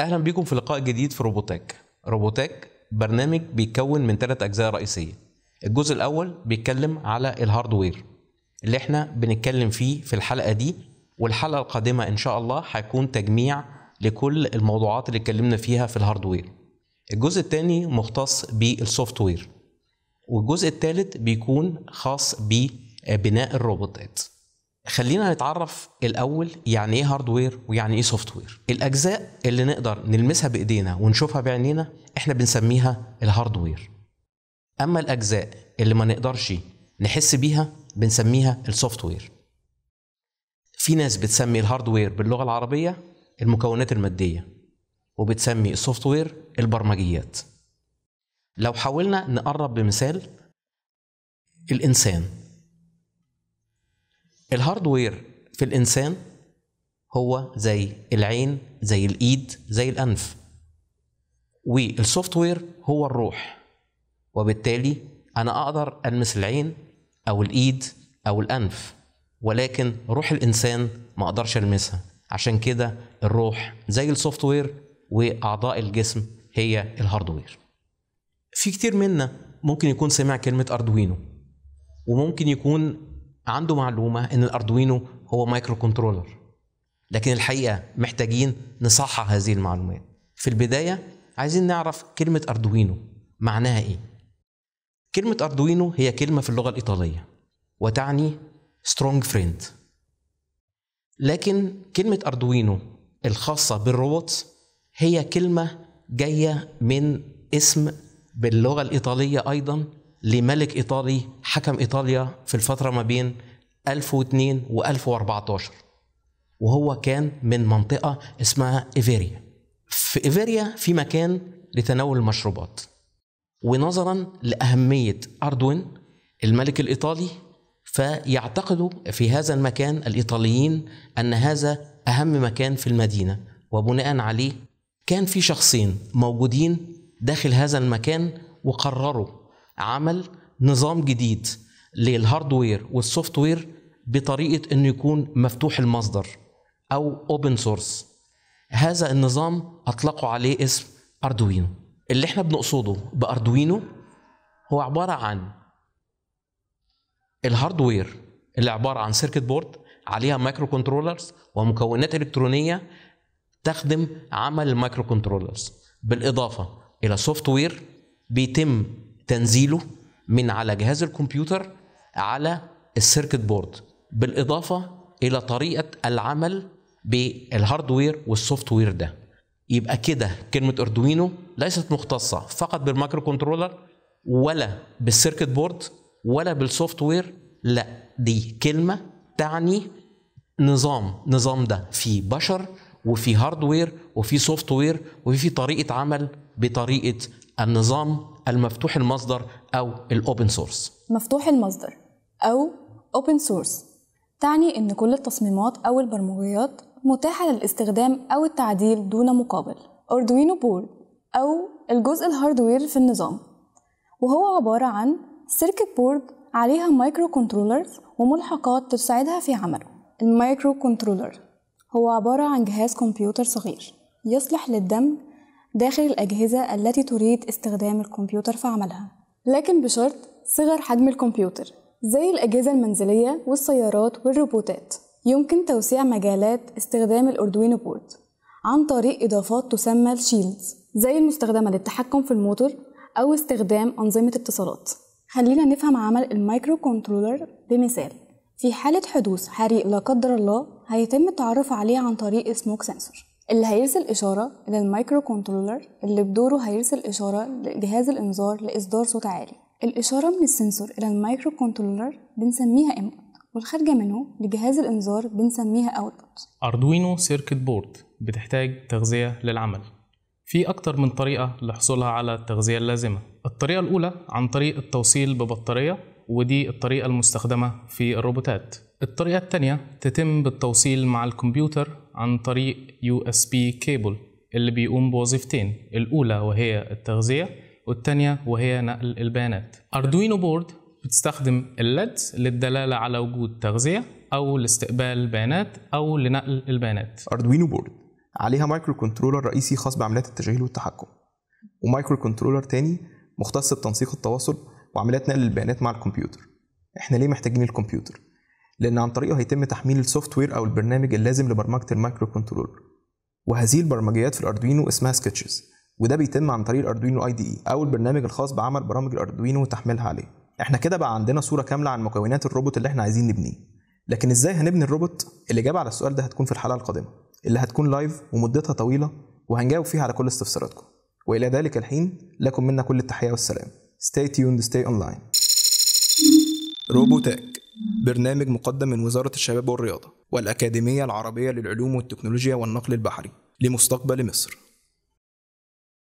اهلا بيكم في لقاء جديد في روبوتاك روبوتاك برنامج بيتكون من ثلاث اجزاء رئيسيه الجزء الاول بيتكلم على الهاردوير اللي احنا بنتكلم فيه في الحلقه دي والحلقه القادمه ان شاء الله هيكون تجميع لكل الموضوعات اللي اتكلمنا فيها في الهاردوير الجزء الثاني مختص بالسوفت وير والجزء الثالث بيكون خاص ببناء الروبوتات خلينا نتعرف الاول يعني ايه هاردوير ويعني ايه سوفت وير الاجزاء اللي نقدر نلمسها بايدينا ونشوفها بعينينا احنا بنسميها الهاردوير اما الاجزاء اللي ما نقدرش نحس بيها بنسميها السوفت وير في ناس بتسمي الهاردوير باللغه العربيه المكونات الماديه وبتسمي السوفت وير البرمجيات لو حاولنا نقرب بمثال الانسان الهاردوير في الانسان هو زي العين زي الايد زي الانف والسوفت وير هو الروح وبالتالي انا اقدر المس العين او الايد او الانف ولكن روح الانسان ما اقدرش المسها عشان كده الروح زي السوفت وير واعضاء الجسم هي الهاردوير في كتير منا ممكن يكون سمع كلمه اردوينو وممكن يكون عنده معلومه ان الاردوينو هو مايكرو كنترولر لكن الحقيقه محتاجين نصحح هذه المعلومات في البدايه عايزين نعرف كلمه اردوينو معناها ايه كلمه اردوينو هي كلمه في اللغه الايطاليه وتعني سترونج فريند لكن كلمه اردوينو الخاصه بالروبوت هي كلمه جايه من اسم باللغه الايطاليه ايضا لملك ايطالي حكم ايطاليا في الفتره ما بين 1002 و 1014 وهو كان من منطقه اسمها ايفيريا في ايفيريا في مكان لتناول المشروبات ونظرا لاهميه اردوين الملك الايطالي فيعتقدوا في هذا المكان الايطاليين ان هذا اهم مكان في المدينه وبناء عليه كان في شخصين موجودين داخل هذا المكان وقرروا عمل نظام جديد للهاردوير والسوفت وير بطريقه انه يكون مفتوح المصدر او اوبن سورس هذا النظام اطلقوا عليه اسم اردوينو اللي احنا بنقصده باردوينو هو عباره عن الهاردوير اللي عباره عن سيركت بورد عليها مايكرو كنترولرز ومكونات الكترونيه تخدم عمل المايكرو كنترولرز بالاضافه الى سوفت وير بيتم تنزيله من على جهاز الكمبيوتر على السيركت بورد بالاضافه الى طريقه العمل بالهاردوير والسوفت وير ده يبقى كده كلمه اردوينو ليست مختصه فقط بالمايكرو كنترولر ولا بالسيركت بورد ولا بالسوفت وير لا دي كلمه تعني نظام نظام ده في بشر وفي هاردوير وفي سوفت وير وفي طريقه عمل بطريقه النظام المفتوح المصدر أو الأوبن سورس مفتوح المصدر أو أوبن سورس تعني أن كل التصميمات أو البرمجيات متاحة للاستخدام أو التعديل دون مقابل أردوينو بورد أو الجزء الهاردوير في النظام وهو عبارة عن سيركت بورد عليها مايكرو كنترولرز وملحقات تساعدها في عمله المايكرو كنترولر هو عبارة عن جهاز كمبيوتر صغير يصلح للدمج داخل الأجهزة التي تريد استخدام الكمبيوتر في عملها لكن بشرط صغر حجم الكمبيوتر زي الأجهزة المنزلية والسيارات والروبوتات يمكن توسيع مجالات استخدام الأردوينو بورد عن طريق إضافات تسمى الشيلدز زي المستخدمة للتحكم في الموتور أو استخدام أنظمة اتصالات خلينا نفهم عمل المايكرو كنترولر بمثال في حالة حدوث حريق لا قدر الله هيتم التعرف عليه عن طريق سموك سنسور اللي هيرسل إشارة للمايكرو كنترولر اللي بدوره هيرسل إشارة لجهاز الإنذار لإصدار صوت عالي الإشارة من السنسور إلى المايكرو كنترولر بنسميها input والخارجة منه لجهاز الإنذار بنسميها output أردوينو سيركت بورد بتحتاج تغذية للعمل في أكتر من طريقة لحصولها على التغذية اللازمة الطريقة الأولى عن طريق التوصيل ببطارية ودي الطريقة المستخدمة في الروبوتات الطريقة الثانية تتم بالتوصيل مع الكمبيوتر عن طريق يو اس بي كيبل اللي بيقوم بوظيفتين الأولى وهي التغذية والتانية وهي نقل البيانات أردوينو بورد بتستخدم الليدز e للدلالة على وجود تغذية أو لاستقبال بيانات أو لنقل البيانات أردوينو بورد عليها مايكرو كنترولر رئيسي خاص بعمليات التشغيل والتحكم ومايكرو كنترولر تاني مختص بتنسيق التواصل وعمليات نقل البيانات مع الكمبيوتر احنا ليه محتاجين الكمبيوتر لأن عن طريقه هيتم تحميل السوفت وير أو البرنامج اللازم لبرمجة المايكرو كنترولر وهذه البرمجيات في الأردوينو اسمها سكتشز وده بيتم عن طريق الأردوينو أي دي إي أو البرنامج الخاص بعمل برامج الأردوينو وتحميلها عليه احنا كده بقى عندنا صورة كاملة عن مكونات الروبوت اللي احنا عايزين نبنيه لكن ازاي هنبني الروبوت الإجابة على السؤال ده هتكون في الحلقة القادمة اللي هتكون لايف ومدتها طويلة وهنجاوب فيها على كل استفساراتكم وإلى ذلك الحين لكم منا كل التحية والسلام Stay tuned, stay online. روبوتك برنامج مقدم من وزارة الشباب والرياضة والأكاديمية العربية للعلوم والتكنولوجيا والنقل البحري لمستقبل مصر